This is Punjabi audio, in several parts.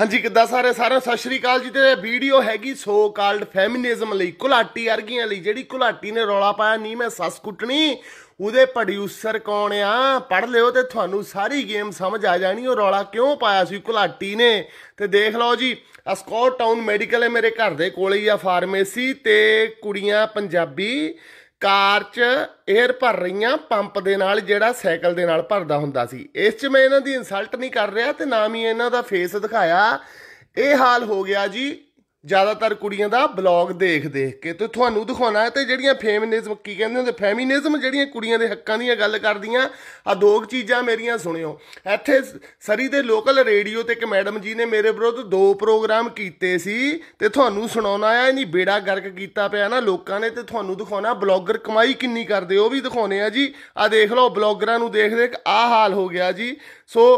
ਹਾਂਜੀ ਕਿੱਦਾਂ ਸਾਰੇ ਸਾਰੇ ਸਤਿ ਸ਼੍ਰੀ ਅਕਾਲ ਜੀ ਤੇ ਵੀਡੀਓ ਹੈਗੀ ਸੋ ਕਾਲਡ ਫੈਮਿਨਿਜ਼ਮ ਲਈ ਕੁਲਾਟੀ ਅਰਗੀਆਂ ਲਈ ਜਿਹੜੀ ਕੁਲਾਟੀ ਨੇ ਰੌਲਾ ਪਾਇਆ ਨਹੀਂ ਮੈਂ ਸੱਸ ਕੁੱਟਣੀ ਉਹਦੇ ਪ੍ਰੋਡਿਊਸਰ ਕੌਣ ਆ ਪੜ ਲਿਓ ਤੇ ਤੁਹਾਨੂੰ ਸਾਰੀ ਗੇਮ ਸਮਝ ਆ ਜਾਣੀ ਉਹ ਰੌਲਾ ਕਿਉਂ ਪਾਇਆ ਸੀ ਕੁਲਾਟੀ ਨੇ ਤੇ ਦੇਖ ਲਓ ਜੀ ਸਕਾਟ ਟਾਊਨ ਮੈਡੀਕਲ ਹੈ ਮੇਰੇ ਘਰ ਦੇ ਕੋਲੇ ਹੀ ਆ ਫਾਰਮੇਸੀ ਤੇ ਕੁੜੀਆਂ ਪੰਜਾਬੀ ਕਾਰ 'ਚ 에ਅਰ ਭਰ ਰਹੀਆਂ ਪੰਪ ਦੇ ਨਾਲ ਜਿਹੜਾ ਸਾਈਕਲ ਦੇ ਨਾਲ ਭਰਦਾ ਹੁੰਦਾ ਸੀ ਇਸ 'ਚ ਮੈਂ ਇਹਨਾਂ ਦੀ ਇਨਸਲਟ ਨਹੀਂ ਕਰ ਰਿਹਾ ਤੇ ਨਾ ਹੀ ਇਹਨਾਂ ਦਾ ਫੇਸ ਦਿਖਾਇਆ ਇਹ ਹਾਲ ਹੋ ਗਿਆ ਜੀ ਜ਼ਿਆਦਾਤਰ ਕੁੜੀਆਂ ਦਾ ਬਲੌਗ ਦੇਖ ਦੇਖ ਕੇ ਤੇ ਤੁਹਾਨੂੰ ਦਿਖਾਉਣਾ ਹੈ ਤੇ ਜਿਹੜੀਆਂ ਫੈਮਿਨਿਜ਼ਮ ਕੀ ਕਹਿੰਦੇ ਹੁੰਦੇ ਫੈਮਿਨਿਜ਼ਮ ਜਿਹੜੀਆਂ ਕੁੜੀਆਂ ਦੇ ਹੱਕਾਂ ਦੀਆਂ ਗੱਲ ਕਰਦੀਆਂ ਆ ਦੋਗ ਚੀਜ਼ਾਂ ਮੇਰੀਆਂ ਸੁਣਿਓ ਇੱਥੇ ਸਰੀ ਦੇ ਲੋਕਲ ਰੇਡੀਓ ਤੇ ਇੱਕ ਮੈਡਮ ਜੀ ਨੇ ਮੇਰੇ ਵਿਰੁੱਧ ਦੋ ਪ੍ਰੋਗਰਾਮ ਕੀਤੇ ਸੀ ਤੇ ਤੁਹਾਨੂੰ ਸੁਣਾਉਣਾ ਆ ਇਨੀ ਬੇੜਾ ਗਰਕ ਕੀਤਾ ਪਿਆ ਨਾ ਲੋਕਾਂ ਨੇ ਤੇ ਤੁਹਾਨੂੰ ਦਿਖਾਉਣਾ ਬਲੌਗਰ ਕਮਾਈ ਕਿੰਨੀ ਕਰਦੇ ਉਹ ਵੀ ਦਿਖਾਉਣੇ ਆ ਜੀ ਆ ਦੇਖ ਲਓ ਬਲੌਗਰਾਂ ਨੂੰ ਦੇਖ ਆ ਹਾਲ ਹੋ ਗਿਆ ਜੀ ਸੋ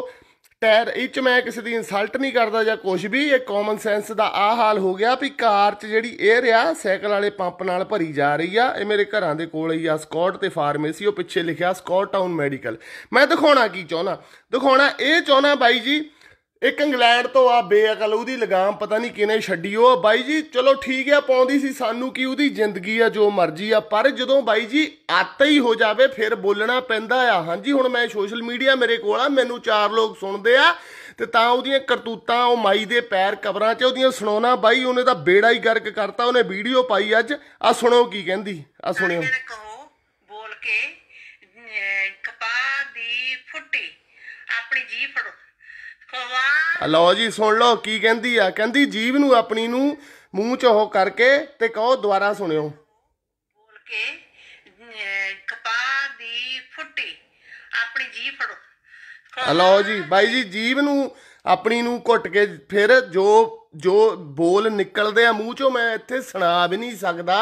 ਟਾਇਰ ਇਹ ਚ ਮੈਂ ਕਿਸੇ ਦੀ ਇਨਸਲਟ ਨਹੀਂ ਕਰਦਾ ਜਾਂ ਕੁਝ ਵੀ ਇਹ ਕਾਮਨ ਸੈਂਸ ਦਾ ਆ ਹਾਲ ਹੋ ਗਿਆ ਵੀ ਕਾਰ 'ਚ ਜਿਹੜੀ 에ਅਰ ਆ ਸਾਈਕਲ ਵਾਲੇ ਪੰਪ ਨਾਲ ਭਰੀ ਜਾ ਰਹੀ ਆ ਇਹ ਮੇਰੇ ਘਰਾਂ ਦੇ ਕੋਲ ਹੀ ਆ ਸਕਾਟ ਤੇ ਫਾਰਮੇਸੀ ਉਹ ਪਿੱਛੇ ਲਿਖਿਆ ਸਕਾਟ ਟਾਊਨ ਮੈਡੀਕਲ ਮੈਂ ਦਿਖਾਉਣਾ ਕੀ ਚਾਹਣਾ ਦਿਖਾਉਣਾ ਇਹ ਚਾਹਣਾ ਬਾਈ ਜੀ ਇੱਕ ਇੰਗਲੈਂਡ ਤੋਂ ਆ ਬੇਅਕਲ ਉਹਦੀ ਲਗਾਮ ਪਤਾ ਨਹੀਂ ਕਿਨੇ ਛੱਡੀ ਉਹ ਬਾਈ ਜੀ ਚਲੋ ਠੀਕ ਆ ਪਾਉਂਦੀ ਸੀ ਸਾਨੂੰ ਕੀ ਉਹਦੀ ਜ਼ਿੰਦਗੀ ਆ ਜੋ ਮਰਜ਼ੀ ਆ ਪਰ ਜਦੋਂ ਬਾਈ ਜੀ ਆਤਾ ਹੀ ਹੋ ਜਾਵੇ ਫਿਰ ਬੋਲਣਾ ਪੈਂਦਾ ਆ ਹਾਂਜੀ ਹੁਣ ਮੈਂ ਸੋਸ਼ਲ ਮੀਡੀਆ ਮੇਰੇ ਕੋਲ ਆ ਮੈਨੂੰ ਚਾਰ ਲੋਕ ਸੁਣਦੇ ਆ ਤੇ ਤਾਂ ਉਹਦੀਆਂ ਕਰਤੂਤਾਂ ਉਹ ਮਾਈ ਦੇ ਪੈਰ ਕਬਰਾਂ 'ਚ ਉਹਦੀਆਂ ਸੁਣਾਉਣਾ ਬਾਈ ਉਹਨੇ ਤਾਂ ਬੇੜਾ ਹੀ ਗਰਕ ਕਰਤਾ ਉਹਨੇ ਵੀਡੀਓ ਪਾਈ ਅੱਜ ਆ ਸੁਣੋ ਕੀ ਕਹਿੰਦੀ ਆ ਸੁਣਿਓ ਕਹੋ ਬੋਲ ਕੇ ਕਪਾ ਦੀ ਫੁੱਟੀ ਆਪਣੀ ਜੀ ਫੜੋ ਲਓ ਜੀ ਸੁਣ ਲਓ ਕੀ ਕਹਿੰਦੀ ਆ ਕਹਿੰਦੀ ਜੀਵ ਨੂੰ ਆਪਣੀ ਨੂੰ ਮੂੰਹ ਚ ਉਹ ਕਰਕੇ ਤੇ ਕਹੋ ਦੁਬਾਰਾ ਸੁਣਿਓ ਬੋਲ ਕੇ ਕਪਾ ਦੀ ਫੁੱਟੀ ਆਪਣੀ ਜੀਵ ਫੜੋ ਲਓ ਜੀ ਬਾਈ ਜੀ ਜੀਵ ਨੂੰ ਆਪਣੀ ਨੂੰ ਘੁੱਟ ਕੇ ਫਿਰ ਜੋ ਜੋ ਬੋਲ ਨਿਕਲਦੇ ਆ ਮੂੰਹ ਚੋਂ ਮੈਂ ਇੱਥੇ ਸੁਣਾ ਵੀ ਨਹੀਂ ਸਕਦਾ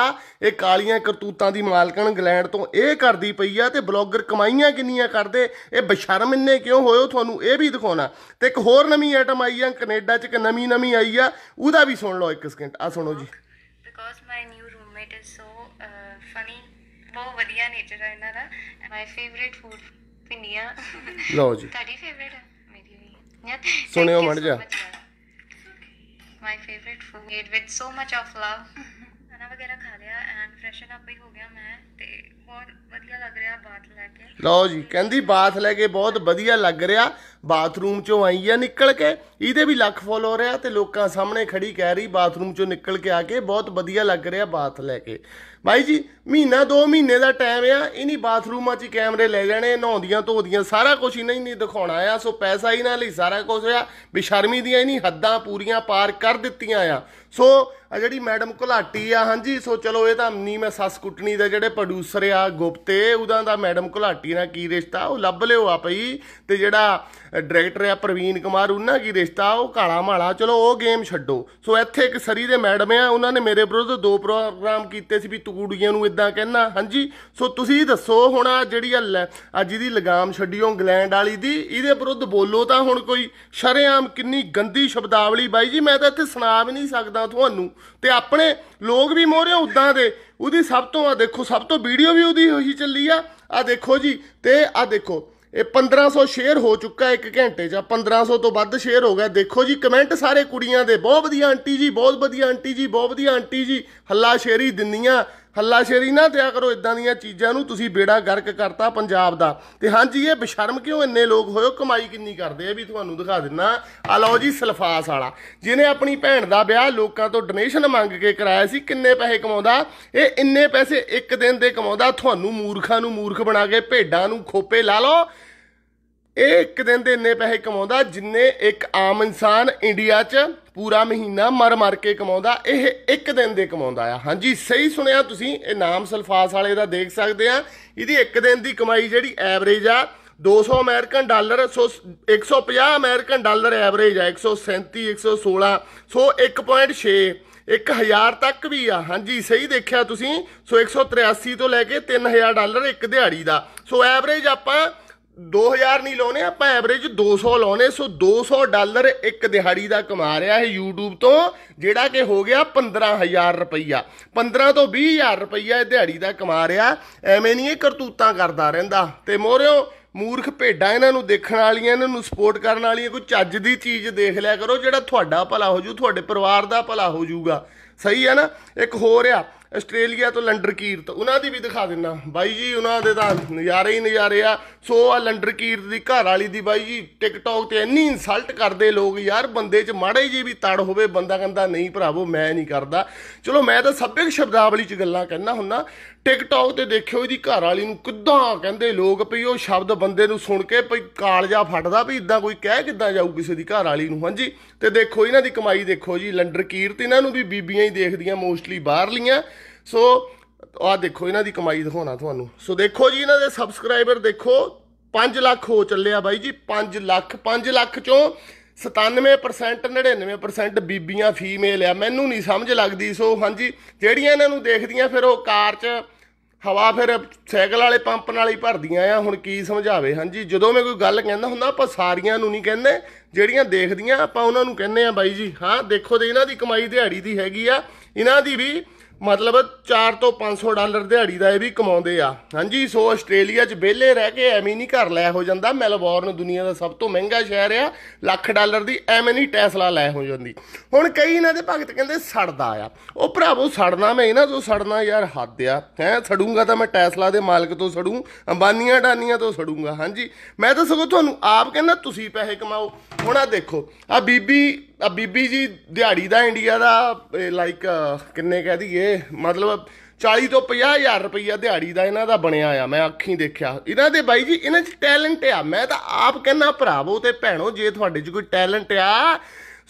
ਇਹ ਕਾਲੀਆਂ ਕਰਤੂਤਾਂ ਦੀ ਮਾਲਕਣ ਗਲੈਂਡ ਤੋਂ ਇਹ ਕਰਦੀ ਪਈ ਆ ਤੇ ਬਲੌਗਰ ਕਮਾਈਆਂ ਕਿੰਨੀਆਂ ਕਰਦੇ ਇਹ ਬਸ਼ਰਮ ਇੰਨੇ ਕਿਉਂ ਹੋਇਓ ਤੁਹਾਨੂੰ ਇਹ ਵੀ ਦਿਖਾਉਣਾ ਤੇ ਇੱਕ ਹੋਰ ਨਵੀਂ ਆਈਟਮ ਆਈ ਆ ਕੈਨੇਡਾ 'ਚ ਇੱਕ ਨਵੀਂ ਨਵੀਂ ਆਈ ਆ ਉਹਦਾ ਵੀ ਸੁਣ ਲਓ ਇੱਕ ਸਕਿੰਟ ਆ ਸੁਣੋ ਜੀ because my new roommate is so funny ਬਹੁਤ ਵਧੀਆ ਨੇਚਰ ਹੈ ਇਹਨਾਂ ਦਾ ਮਾਈ ਫੇਵਰਿਟ ਫੂਡ ਪਿੰਡੀਆਂ ਲਓ ਜੀ ਤੁਹਾਡੀ ਫੇਵਰਿਟ ਹੈ ਮੇਰੀ ਵੀ ਸੁਣਿਓ ਮੜ ਜਾ my favourite food made with so much of love ਖਾਣਾ ਵਗੈਰਾ ਖਾ ਲਿਆ ਐਂਡ ਫਰੈਸ਼ਨ ਅਪ ਹੀ ਹੋ ਗਿਆ ਮੈਂ ਤੇ ਬਹੁਤ ਵਧੀਆ ਲੱਗ ਰਿਹਾ ਬਾਤ ਲੈ ਕੇ ਲਓ ਜੀ ਕਹਿੰਦੀ ਬਾਤ ਲੈ ਕੇ ਬਹੁਤ ਵਧੀਆ ਲੱਗ ਰਿਹਾ ਬਾਥਰੂਮ ਚੋਂ ਆਈ ਆ ਨਿਕਲ ਕੇ ਇਹਦੇ ਵੀ ਲੱਖ ਫੋਲੋਅਰ ਆ ਤੇ ਲੋਕਾਂ ਸਾਹਮਣੇ ਖੜੀ ਕਹਿ ਰਹੀ ਬਾਥਰੂਮ ਚੋਂ ਨਿਕਲ ਕੇ ਆ ਕੇ ਬਹੁਤ ਵਧੀਆ ਲੱਗ ਰਿਹਾ ਬਾਥ ਲੈ ਕੇ ਬਾਈ ਜੀ ਮਹੀਨਾ 2 ਮਹੀਨੇ ਦਾ ਟਾਈਮ ਆ ਇਨੀ ਬਾਥਰੂਮਾਂ 'ਚ ਕੈਮਰੇ ਲੈ ਜਾਣੇ ਨਹਾਉਂਦੀਆਂ ਧੋਦੀਆਂ ਸਾਰਾ ਕੁਝ ਹੀ ਨਹੀਂ ਦਿਖਾਉਣਾ ਆ ਸੋ ਪੈਸਾ ਹੀ ਨਾਲ ਹੀ ਸਾਰਾ ਕੁਝ ਆ ਬਿਸ਼ਰਮੀ ਦੀਆਂ ਇਨੀ ਹੱਦਾਂ ਪੂਰੀਆਂ ਪਾਰ ਕਰ ਦਿੱਤੀਆਂ ਆ ਸੋ ਆ ਜਿਹੜੀ ਮੈਡਮ ਘੁਲਾਟੀ ਆ ਹਾਂਜੀ ਸੋ ਚਲੋ ਇਹ ਤਾਂ ਨਹੀਂ ਮੈਂ ਸੱਸ ਕੁੱਟਣੀ ਦਾ ਜਿਹੜੇ ਪ੍ਰੋਡਿਊਸਰ ਆ ਗੁਪਤੇ ਉਹਦਾ ਦਾ ਮੈਡਮ ਘੁਲਾਟੀ ਨਾਲ ਕੀ ਰਿਸ਼ਤਾ ਉਹ ਲੱਭ ਲਿਓ ਆ ਭਈ ਤੇ ਜਿਹੜਾ ਡਾਇਰੈਕਟਰ ਆ ਪ੍ਰਵੀਨ ਕੁਮਾਰ ਉਹਨਾਂ ਕੀ ਰਿਸ਼ਤਾ ਉਹ ਕਾਲਾ ਮਾਲਾ ਚਲੋ ਉਹ ਗੇਮ ਛੱਡੋ ਸੋ ਇੱਥੇ ਇੱਕ ਸਰੀ ਦੇ ਮੈਡਮ ਆ ਉਹਨਾਂ ਨੇ ਮੇਰੇ ਵਿਰੁੱਧ ਦੋ ਪ੍ਰੋਗਰਾਮ ਕੀਤੇ ਸੀ ਵੀ ਤੂੜੀਆਂ ਕੁੜੀਆਂ ਨੂੰ ਇਦਾਂ ਕਹਿਣਾ ਹਾਂਜੀ ਸੋ ਤੁਸੀਂ ਦੱਸੋ ਹੁਣ ਆ ਜਿਹੜੀ ਅੱਜ ਦੀ ਲਗਾਮ ਛੱਡੀਓ ਇੰਗਲੈਂਡ ਵਾਲੀ ਦੀ ਇਹਦੇ ਵਿਰੁੱਧ ਬੋਲੋ ਤਾਂ ਹੁਣ ਕੋਈ ਸ਼ਰਿਆਮ ਕਿੰਨੀ ਗੰਦੀ ਸ਼ਬਦਾਵਲੀ ਬਾਈ ਜੀ ਮੈਂ ਤਾਂ ਇੱਥੇ ਸੁਣਾ ਵੀ ਨਹੀਂ ਸਕਦਾ ਤੁਹਾਨੂੰ ਤੇ ਆਪਣੇ ਲੋਕ ਵੀ ਮੋਹਰੇ ਉਦਾਂ ਦੇ ਉਹਦੀ ਸਭ ਤੋਂ ਆ ਦੇਖੋ ਸਭ ਤੋਂ ਵੀਡੀਓ ਵੀ ਉਹਦੀ ਹੋਈ ਚੱਲੀ ਆ ਆ ਦੇਖੋ ਜੀ ਤੇ ਆ ਦੇਖੋ ਇਹ 1500 ਸ਼ੇਅਰ ਹੋ ਚੁੱਕਾ ਇੱਕ ਘੰਟੇ 'ਚ 1500 ਤੋਂ ਵੱਧ ਸ਼ੇਅਰ ਹੋ ਗਿਆ ਦੇਖੋ ਜੀ ਕਮੈਂਟ ਸਾਰੇ ਕੁੜੀਆਂ ਦੇ ਬਹੁਤ ਵਧੀਆ ਆਂਟੀ ਜੀ ਬਹੁਤ ਵਧੀਆ ਆਂਟੀ ਜੀ ਬਹੁਤ ਵਧੀਆ ਆਂਟੀ ਜੀ ਹੱਲਾ ਸ਼ੇਰੀ ਦਿੰਦੀਆਂ ਹੱਲਾਸ਼ੇਰੀ ਨਾ ਤਿਆ ਕਰੋ ਇਦਾਂ ਦੀਆਂ ਚੀਜ਼ਾਂ ਨੂੰ ਤੁਸੀਂ ਬੇੜਾ ਗਰਕ ਕਰਤਾ ਪੰਜਾਬ ਦਾ ਤੇ ਹਾਂਜੀ ਇਹ ਬਿਸ਼ਰਮ ਕਿਉਂ ਇੰਨੇ ਲੋਕ ਹੋਇਓ ਕਮਾਈ ਕਿੰਨੀ ਕਰਦੇ ਆ ਵੀ ਤੁਹਾਨੂੰ ਦਿਖਾ ਦਿੰਨਾ ਆ ਲਓ ਜੀ ਸਲਫਾਸ ਵਾਲਾ ਜਿਹਨੇ ਆਪਣੀ ਭੈਣ ਦਾ ਵਿਆਹ ਲੋਕਾਂ ਤੋਂ ਡੋਨੇਸ਼ਨ ਮੰਗ ਕੇ ਕਰਾਇਆ ਸੀ ਕਿੰਨੇ ਪੈਸੇ ਕਮਾਉਂਦਾ ਇਹ ਇੰਨੇ ਪੈਸੇ ਇੱਕ ਦਿਨ ਦੇ ਕਮਾਉਂਦਾ ਤੁਹਾਨੂੰ ਮੂਰਖਾਂ ਨੂੰ ਮੂਰਖ ਬਣਾ ਕੇ ਭੇਡਾਂ ਨੂੰ ਖੋਪੇ ਲਾ ਲਓ ਇਹ ਇੱਕ ਦਿਨ ਦੇ ਇੰਨੇ ਪੈਸੇ ਕਮਾਉਂਦਾ ਜਿੰਨੇ ਇੱਕ ਆਮ ਇਨਸਾਨ ਇੰਡੀਆ 'ਚ ਪੂਰਾ ਮਹੀਨਾ ਮਰ-ਮਰ ਕੇ ਕਮਾਉਂਦਾ ਇਹ ਇੱਕ ਦਿਨ ਦੇ ਕਮਾਉਂਦਾ ਆ ਹਾਂਜੀ ਸਹੀ ਸੁਣਿਆ ਤੁਸੀਂ ਇਹ ਨਾਮ ਸਲਫਾਸ ਵਾਲੇ ਦਾ ਦੇਖ ਸਕਦੇ ਆ ਇਹਦੀ ਇੱਕ ਦਿਨ ਦੀ ਕਮਾਈ ਜਿਹੜੀ ਐਵਰੇਜ ਆ 200 American dollar 150 American dollar average ਆ 137 116 ਸੋ 1.6 1000 ਤੱਕ ਵੀ ਆ ਹਾਂਜੀ ਸਹੀ ਦੇਖਿਆ ਤੁਸੀਂ ਸੋ 183 ਤੋਂ ਲੈ ਕੇ 3000 ਡਾਲਰ ਇੱਕ ਦਿਹਾੜੀ ਦਾ ਸੋ ਐਵਰੇਜ ਆਪਾਂ 2000 ਨਹੀਂ ਲਾਉਨੇ ਆਪਾਂ ਐਵਰੇਜ 200 ਲਾਉਨੇ ਸੋ 200 ਡਾਲਰ ਇੱਕ ਦਿਹਾੜੀ ਦਾ ਕਮਾ ਰਿਹਾ ਹੈ YouTube ਤੋਂ ਜਿਹੜਾ ਕਿ ਹੋ ਗਿਆ 15000 ਰੁਪਈਆ 15 ਤੋਂ 20000 ਰੁਪਈਆ ਇਹ ਦਿਹਾੜੀ ਦਾ ਕਮਾ ਰਿਹਾ ਐਵੇਂ ਨਹੀਂ ਇਹ ਕਰਤੂਤਾਂ ਕਰਦਾ ਰਹਿੰਦਾ ਤੇ ਮੋਰਿਓ ਮੂਰਖ ਭੇਡਾਂ ਇਹਨਾਂ ਨੂੰ ਦੇਖਣ ਵਾਲੀਆਂ ਇਹਨਾਂ ਨੂੰ ਸਪੋਰਟ ਕਰਨ ਵਾਲੀਆਂ ਕੋਈ ਚੱਜ ਦੀ ਚੀਜ਼ ਦੇਖ ਲਿਆ ਕਰੋ ਜਿਹੜਾ ਤੁਹਾਡਾ ਭਲਾ ਹੋ ਜੂ ਤੁਹਾਡੇ ਪਰਿਵਾਰ ਦਾ ਭਲਾ ਹੋ ਜੂਗਾ ਸਹੀ ਹੈ ਨਾ ਇੱਕ ਹੋਰ ਆ ਆਸਟ੍ਰੇਲੀਆ ਤੋਂ ਲੰਡਰ ਕੀਰਤ ਉਹਨਾਂ ਦੀ ਵੀ ਦਿਖਾ ਦਿੰਨਾ ਬਾਈ ਜੀ ਉਹਨਾਂ ਦੇ ਤਾਂ ਨਜ਼ਾਰੇ ਹੀ ਨਜ਼ਾਰੇ ਆ ਸੋ ਆ ਲੰਡਰ ਕੀਰਤ ਦੀ ਘਰ ਵਾਲੀ ਦੀ ਬਾਈ ਜੀ ਟਿਕਟੌਕ ਤੇ ਇੰਨੀ ਇਨਸਲਟ ਕਰਦੇ ਲੋਕ ਯਾਰ ਬੰਦੇ 'ਚ ਮਾੜੇ ਜੀ ਵੀ ਤੜ ਹੋਵੇ ਬੰਦਾ ਕਹਿੰਦਾ ਨਹੀਂ ਭਰਾਵੋ ਮੈਂ ਨਹੀਂ ਕਰਦਾ ਚਲੋ ਮੈਂ ਤਾਂ ਸਭਿਕ ਸ਼ਬਦਾਵਲੀ 'ਚ ਗੱਲਾਂ ਕਹਿਣਾ ਹੁੰਨਾ ਟਿਕਟੌਕ ਤੇ ਦੇਖਿਓ ਇਹਦੀ ਘਰ ਵਾਲੀ ਨੂੰ ਕਿੱਦਾਂ ਕਹਿੰਦੇ ਲੋਕ ਵੀ ਉਹ ਸ਼ਬਦ ਬੰਦੇ ਨੂੰ ਸੁਣ ਕੇ ਭਈ ਕਾਲਜਾ ਫਟਦਾ ਵੀ ਇਦਾਂ ਕੋਈ ਕਹਿ ਕਿੱਦਾਂ ਜਾਊ ਕਿਸੇ ਦੀ ਘਰ ਵਾਲੀ ਨੂੰ ਹਾਂਜੀ ਤੇ ਦੇਖੋ ਇਹਨਾਂ ਦੀ ਕਮਾਈ ਦੇਖੋ ਜੀ ਲੰਡਰ ਕੀਰਤ ਇਹਨਾਂ ਨੂੰ ਵੀ ਬੀਬੀਆਂ ਹੀ ਦੇਖਦੀਆਂ ਮੋਸਟਲੀ ਬਾਹਰਲੀਆਂ ਸੋ ਆਹ ਦੇਖੋ ਇਹਨਾਂ ਦੀ ਕਮਾਈ ਦਿਖਾਉਣਾ ਤੁਹਾਨੂੰ ਸੋ ਦੇਖੋ ਜੀ ਇਹਨਾਂ ਦੇ ਸਬਸਕ੍ਰਾਈਬਰ ਦੇਖੋ 5 ਲੱਖ ਹੋ ਚੱਲਿਆ ਬਾਈ ਜੀ 5 ਲੱਖ 5 ਲੱਖ ਚੋਂ 97% 99% ਬੀਬੀਆਂ ਫੀਮੇਲ ਆ ਮੈਨੂੰ ਨਹੀਂ ਸਮਝ ਲੱਗਦੀ ਸੋ ਹਾਂਜੀ ਜਿਹੜੀਆਂ ਇਹਨਾਂ ਨੂੰ ਦੇਖਦੀਆਂ ਫਿਰ ਉਹ ਕਾਰ 'ਚ ਹਵਾ ਫਿਰ ਸਾਈਕਲ ਵਾਲੇ ਪੰਪ ਨਾਲ ਹੀ ਭਰਦੀਆਂ ਆ ਹੁਣ ਕੀ ਸਮਝਾਵੇ ਹਾਂਜੀ ਜਦੋਂ ਮੈਂ ਕੋਈ ਗੱਲ ਕਹਿੰਦਾ ਹੁੰਦਾ ਆਪਾਂ ਸਾਰੀਆਂ ਨੂੰ ਨਹੀਂ ਕਹਿੰਦੇ ਜਿਹੜੀਆਂ ਦੇਖਦੀਆਂ ਆਪਾਂ ਉਹਨਾਂ ਨੂੰ ਕਹਿੰਦੇ ਆ ਬਾਈ ਜੀ ਹਾਂ ਦੇਖੋ ਤੇ ਇਹਨਾਂ ਦੀ ਕਮਾਈ ਦਿਹਾੜੀ ਦੀ ਹੈਗੀ ਆ ਇਹਨਾਂ ਦੀ ਵੀ ਮਤਲਬ 4 ਤੋਂ 500 ਡਾਲਰ ਦਿਹਾੜੀ ਦਾ ਇਹ ਵੀ ਕਮਾਉਂਦੇ ਆ ਹਾਂਜੀ ਸੋ ਆਸਟ੍ਰੇਲੀਆ 'ਚ ਵਿਹਲੇ ਰਹਿ ਕੇ ਐਵੇਂ ਨਹੀਂ ਘਰ ਲੈ ਹੋ ਜਾਂਦਾ ਮੈਲਬੌਰਨ ਦੁਨੀਆ ਦਾ ਸਭ ਤੋਂ ਮਹਿੰਗਾ ਸ਼ਹਿਰ ਆ ਲੱਖ ਡਾਲਰ ਦੀ ਐਵੇਂ ਨਹੀਂ ਟੈਸਲਾ ਲੈ ਹੋ ਜਾਂਦੀ ਹੁਣ ਕਈ ਇਹਨਾਂ ਦੇ ਭਗਤ ਕਹਿੰਦੇ ਸੜਦਾ ਆ ਉਹ ਭਰਾਵੋ ਸੜਨਾ ਮੈਂ ਇਹਨਾਂ ਤੋਂ ਸੜਨਾ ਯਾਰ ਹੱਦ ਆ ਹੈ ਸੜੂੰਗਾ ਤਾਂ ਮੈਂ ਟੈਸਲਾ ਦੇ ਮਾਲਕ ਤੋਂ ਸੜੂੰ ਅੰਬਾਨੀਆਂ ਡਾਨੀਆਂ ਤੋਂ ਸੜੂੰਗਾ ਹਾਂਜੀ ਮੈਂ ਤਾਂ ਸਗੋਂ ਤੁਹਾਨੂੰ ਆਪ ਕਹਿੰਦਾ ਤੁਸੀਂ ਪੈਸੇ ਕਮਾਓ ਹੁਣ ਆ ਦੇਖੋ ਆ ਬੀਬੀ ਆ ਬੀਬੀ ਜੀ ਦਿਹਾੜੀ ਦਾ ਇੰਡੀਆ ਦਾ ਲਾਈਕ ਕਿੰਨੇ ਕਹਿ ਦਈਏ ਮਤਲਬ 40 ਤੋਂ 50 ਹਜ਼ਾਰ ਰੁਪਈਆ ਦਿਹਾੜੀ ਦਾ ਇਹਨਾਂ ਦਾ ਬਣਿਆ ਆ ਮੈਂ ਅੱਖੀਂ ਦੇਖਿਆ ਇਹਨਾਂ ਦੇ ਬਾਈ ਜੀ ਇਹਨਾਂ 'ਚ ਟੈਲੈਂਟ ਆ ਮੈਂ ਤਾਂ ਆਪ ਕਹਿੰਨਾ ਭਰਾਵੋ ਤੇ ਭੈਣੋ ਜੇ ਤੁਹਾਡੇ 'ਚ ਕੋਈ ਟੈਲੈਂਟ ਆ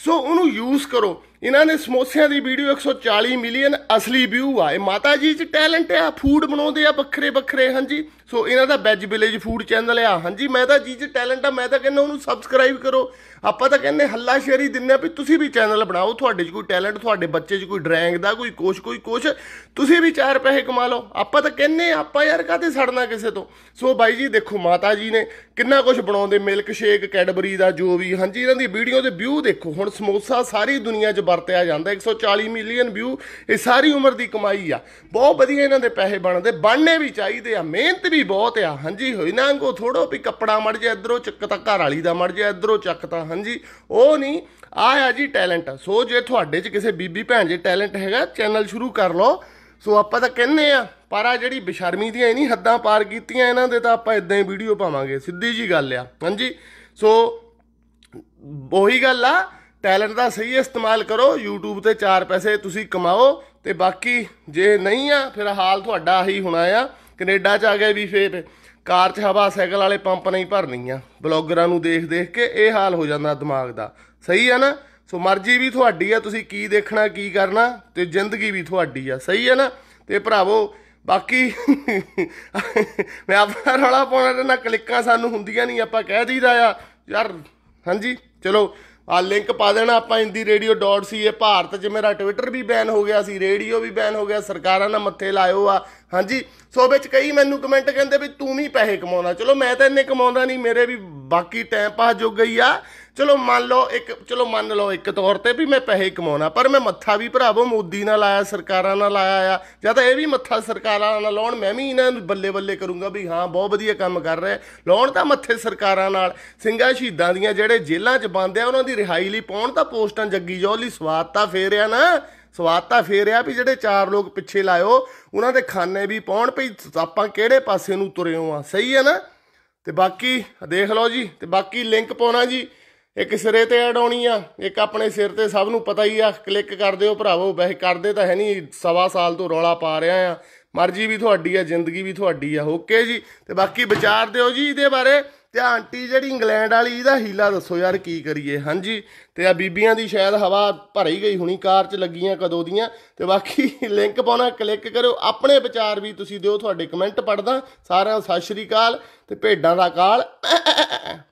ਸੋ ਉਹਨੂੰ ਯੂਜ਼ ਕਰੋ ਇਹਨਾਂ ਨੇ ਸਮੋਸਿਆਂ ਦੀ ਵੀਡੀਓ 140 ਮਿਲੀਅਨ ਅਸਲੀ ਵਿਊ ਆ ਇਹ ਮਾਤਾ ਜੀ ਚ ਟੈਲੈਂਟ ਆ ਫੂਡ ਬਣਾਉਂਦੇ ਆ ਵੱਖਰੇ ਵੱਖਰੇ ਹਾਂਜੀ ਸੋ ਇਹਨਾਂ ਦਾ ਵੈਜ ਵਿਲੇਜ ਫੂਡ ਚੈਨਲ ਆ ਹਾਂਜੀ ਮੈਂ ਤਾਂ ਜੀ ਚ ਟੈਲੈਂਟ ਆ ਮੈਂ ਤਾਂ ਕਹਿੰਦਾ ਉਹਨੂੰ ਸਬਸਕ੍ਰਾਈਬ ਕਰੋ ਆਪਾਂ ਤਾਂ ਕਹਿੰਦੇ ਹੱਲਾ ਸ਼ੇਰੀ ਦਿੰਨੇ ਆ ਵੀ ਤੁਸੀਂ ਵੀ ਚੈਨਲ ਬਣਾਓ ਤੁਹਾਡੇ 'ਚ ਕੋਈ ਟੈਲੈਂਟ ਤੁਹਾਡੇ ਬੱਚੇ 'ਚ ਕੋਈ ਡਰੈਂਗ ਦਾ ਕੋਈ ਕੁਛ ਕੋਈ ਕੁਛ ਤੁਸੀਂ ਵੀ ਚਾਰ ਪੈਸੇ ਕਮਾ ਲਓ ਆਪਾਂ ਤਾਂ ਕਹਿੰਨੇ ਆਪਾਂ ਯਾਰ ਕਾਤੇ ਸੜਨਾ ਕਿਸੇ ਤੋਂ ਸੋ ਬਾਈ ਜੀ ਦੇਖੋ ਮਾਤਾ ਜੀ ਨੇ ਕਿੰਨਾ ਕੁਝ ਬਣਾਉਂਦੇ ਮਿਲਕ ਸ਼ੇਕ ਕੈਡਬਰੀ ਦਾ ਜੋ ਵੀ ਹਾਂਜੀ ਇਹਨਾਂ ਦੀ ਵੀਡੀਓ ਦੇ ਵਿਊ ਦੇਖੋ ਹੁਣ ਸਮੋਸਾ ਸਾਰੀ ਦੁਨੀਆ 'ਚ ਵਰਤਿਆ ਜਾਂਦਾ 140 ਮਿਲੀਅਨ ਵਿਊ ਇਹ ਸਾਰੀ ਉਮਰ ਦੀ ਕਮਾਈ ਆ ਬਹੁਤ ਵਧੀਆ ਇਹਨਾਂ ਦੇ ਪੈਸੇ ਬਣਦੇ ਬਣਨੇ ਵੀ ਚਾਹੀਦੇ ਆ ਮਿਹਨਤ ਵੀ ਬਹੁਤ ਆ ਹਾਂਜੀ ਹੋਈ ਨਾ ਕੋ ਥੋੜੋ ਵੀ ਕੱਪੜਾ ਮੜ ਜਾ ਇਧਰੋਂ ਚੱਕ ਤਾਂ ਘਰ ਵਾਲੀ ਦਾ ਮੜ ਜਾ ਇਧਰੋਂ ਚੱਕ ਤਾਂ ਹਾਂਜੀ ਉਹ ਨਹੀਂ ਆ ਆ ਜੀ ਟੈਲੈਂਟ ਸੋ ਜੇ ਤੁਹਾਡੇ 'ਚ ਕਿਸੇ ਬੀਬੀ ਭੈਣ ਜੇ ਟੈਲੈਂਟ ਹੈਗਾ ਚੈਨਲ ਸ਼ੁਰੂ ਕਰ ਲਓ ਸੋ ਆਪਾਂ ਤਾਂ ਕਹਿੰਨੇ ਆ ਪਰ ਆ ਜਿਹੜੀ ਬਿਸ਼ਰਮੀ ਦੀਆਂ ਇਹ ਨਹੀਂ ਹੱਦਾਂ ਪਾਰ ਕੀਤੀਆਂ ਇਹਨਾਂ ਦੇ ਤਾਂ ਆਪਾਂ ਇਦਾਂ ਹੀ ਵੀਡੀਓ ਪਾਵਾਂਗੇ ਸਿੱਧੀ ਜੀ ਗੱਲ ਆ ਹਾਂਜੀ ਸੋ ਉਹੀ ਗੱਲ ਆ ਟੈਲੈਂਟ ਦਾ ਸਹੀ ਇਸਤੇਮਾਲ ਕਰੋ YouTube ਤੇ ਚਾਰ ਪੈਸੇ ਤੁਸੀਂ ਕਮਾਓ ਤੇ ਬਾਕੀ ਜੇ ਨਹੀਂ ਆ ਫਿਰ ਹਾਲ ਤੁਹਾਡਾ ਹੀ ਹੋਣਾ ਆ ਕੈਨੇਡਾ ਚ ਆ ਗਏ ਵੀ ਫੇਰ ਕਾਰ 'ਚ ਹਵਾ ਸਾਈਕਲ ਵਾਲੇ ਪੰਪ ਨਹੀਂ ਭਰਨੀ ਆ ਬਲੌਗਰਾਂ ਨੂੰ ਦੇਖ ਦੇਖ ਕੇ ਇਹ ਹਾਲ ਹੋ ਜਾਂਦਾ ਦਿਮਾਗ ਦਾ ਸਹੀ ਆ ਨਾ ਸੋ ਮਰਜ਼ੀ ਵੀ ਤੁਹਾਡੀ ਆ ਤੁਸੀਂ ਕੀ ਦੇਖਣਾ ਕੀ ਕਰਨਾ ਤੇ ਜ਼ਿੰਦਗੀ ਵੀ ਤੁਹਾਡੀ ਆ ਸਹੀ ਆ ਨਾ ਤੇ ਭਰਾਵੋ ਬਾਕੀ ਮੈਂ ਆਪਣਾ ਰੌਲਾ ਪਾਉਣਾ ਤੇ ਨਾ ਕਲਿੱਕਾਂ ਸਾਨੂੰ ਹੁੰਦੀਆਂ ਨਹੀਂ ਆਪਾਂ ਕਹਿ ਦਈਦਾ ਆ ਯਾਰ ਹਾਂਜੀ ਚਲੋ ਆ ਲਿੰਕ ਪਾ ਦੇਣਾ ਆਪਾਂ hindiraadio.ca ਭਾਰਤ 'ਚ ਮੇਰਾ ਟਵਿੱਟਰ ਵੀ ਬੈਨ ਹੋ ਗਿਆ ਸੀ ਰੇਡੀਓ ਵੀ ਬੈਨ ਹੋ ਗਿਆ ਸਰਕਾਰਾਂ ਨਾਲ ਮੱਥੇ ਲਾਇਓ ਆ ਹਾਂਜੀ ਸੋ ਵਿੱਚ ਕਈ ਮੈਨੂੰ ਕਮੈਂਟ ਕਹਿੰਦੇ ਵੀ ਤੂੰ ਵੀ ਪੈਸੇ ਕਮਾਉਣਾ ਚਲੋ ਮੈਂ ਤਾਂ ਇੰਨੇ ਕਮਾਉਂਦਾ ਨਹੀਂ ਮੇਰੇ ਵੀ ਬਾਕੀ ਟਾਈਮ ਪਾਸ ਜੁਗ ਗਈ ਆ ਚਲੋ ਮੰਨ ਲਓ ਇੱਕ ਚਲੋ ਮੰਨ ਲਓ ਇੱਕ ਤੌਰ ਤੇ ਵੀ ਮੈਂ ਪੈਸੇ ਕਮਾਉਣਾ ਪਰ ਮੈਂ ਮੱਥਾ ਵੀ ਭਰਾਵੋ ਮੋਦੀ ਨਾਲ ਆਇਆ ਸਰਕਾਰਾਂ ਨਾਲ ਆਇਆ ਆ ਜਾਂ ਤਾਂ ਇਹ ਵੀ ਮੱਥਾ ਸਰਕਾਰਾਂ ਨਾਲ ਲਾਉਣ ਮੈਂ ਵੀ ਇਹਨਾਂ ਨੂੰ ਬੱਲੇ ਬੱਲੇ ਕਰੂੰਗਾ ਵੀ ਹਾਂ ਬਹੁਤ ਵਧੀਆ ਕੰਮ ਕਰ ਰਹੇ ਲਾਉਣ ਤਾਂ ਮੱਥੇ ਸਰਕਾਰਾਂ ਨਾਲ ਸਿੰਘਾਂ ਸ਼ਹੀਦਾਂ ਦੀਆਂ ਜਿਹੜੇ ਜੇਲ੍ਹਾਂ 'ਚ ਬੰਦ ਆ ਉਹਨਾਂ ਦੀ ਰਿਹਾਈ ਲਈ ਪਾਉਣ ਤਾਂ ਪੋਸਟਾਂ ਜੱਗੀ ਜੋ ਲਈ ਸਵਾਦ ਤਾਂ ਫੇਰਿਆ ਨਾ ਸਵਾਦ ਤਾਂ ਫੇਰਿਆ ਵੀ ਜਿਹੜੇ ਚਾਰ ਲੋਕ ਪਿੱਛੇ ਲਾਇਓ ਉਹਨਾਂ ਦੇ ਖਾਨੇ ਵੀ ਪਾਉਣ ਭਈ ਆਪਾਂ ਕਿਹੜੇ ਪਾਸੇ ਨੂੰ ਤੁਰਿਓ ਆ ਸਹੀ ਹੈ ਨਾ ਤੇ ਬਾਕੀ ਦੇਖ ਲਓ ਜੀ ਤੇ ਬਾਕੀ ਲਿੰਕ ਪਾਉਣਾ ਜੀ ਇੱਕ ਸਿਰੇ ਤੇ ਐਡ ਆਉਣੀ ਆ ਇੱਕ ਆਪਣੇ ਸਿਰ ਤੇ ਸਭ ਨੂੰ ਪਤਾ ਹੀ ਆ ਕਲਿੱਕ ਕਰਦੇ ਹੋ ਭਰਾਵੋ ਵੈਸੇ ਕਰਦੇ ਤਾਂ ਹੈ ਨਹੀਂ ਸਵਾ ਸਾਲ ਤੋਂ ਰੌਲਾ ਪਾ ਰਿਹਾ ਆ ਮਰਜ਼ੀ ਵੀ ਤੁਹਾਡੀ ਆ ਜ਼ਿੰਦਗੀ ਵੀ ਤੁਹਾਡੀ ਆ ਓਕੇ ਜੀ ਤੇ ਬਾਕੀ ਵਿਚਾਰ ਦਿਓ ਜੀ ਇਹਦੇ ਬਾਰੇ ਤੇ ਆਂਟੀ ਜਿਹੜੀ ਇੰਗਲੈਂਡ ਵਾਲੀ ਇਹਦਾ ਹੀਲਾ ਦੱਸੋ ਯਾਰ ਕੀ ਕਰੀਏ ਹਾਂਜੀ ਤੇ ਆ ਬੀਬੀਆਂ ਦੀ ਸ਼ਾਇਦ ਹਵਾ ਭਰੀ ਗਈ ਹੁਣੀ ਕਾਰ 'ਚ ਲੱਗੀਆਂ ਕਦੋਂ ਦੀਆਂ ਤੇ ਬਾਕੀ ਲਿੰਕ ਪਾਉਣਾ ਕਲਿੱਕ ਕਰਿਓ ਆਪਣੇ ਵਿਚਾਰ ਵੀ ਤੁਸੀਂ ਦਿਓ ਤੁਹਾਡੇ ਕਮੈਂਟ ਪੜਦਾ ਸਾਰਿਆਂ ਸਤਿ ਸ਼੍ਰੀ ਅਕਾਲ ਤੇ ਭੇਡਾਂ ਦਾ ਕਾਲ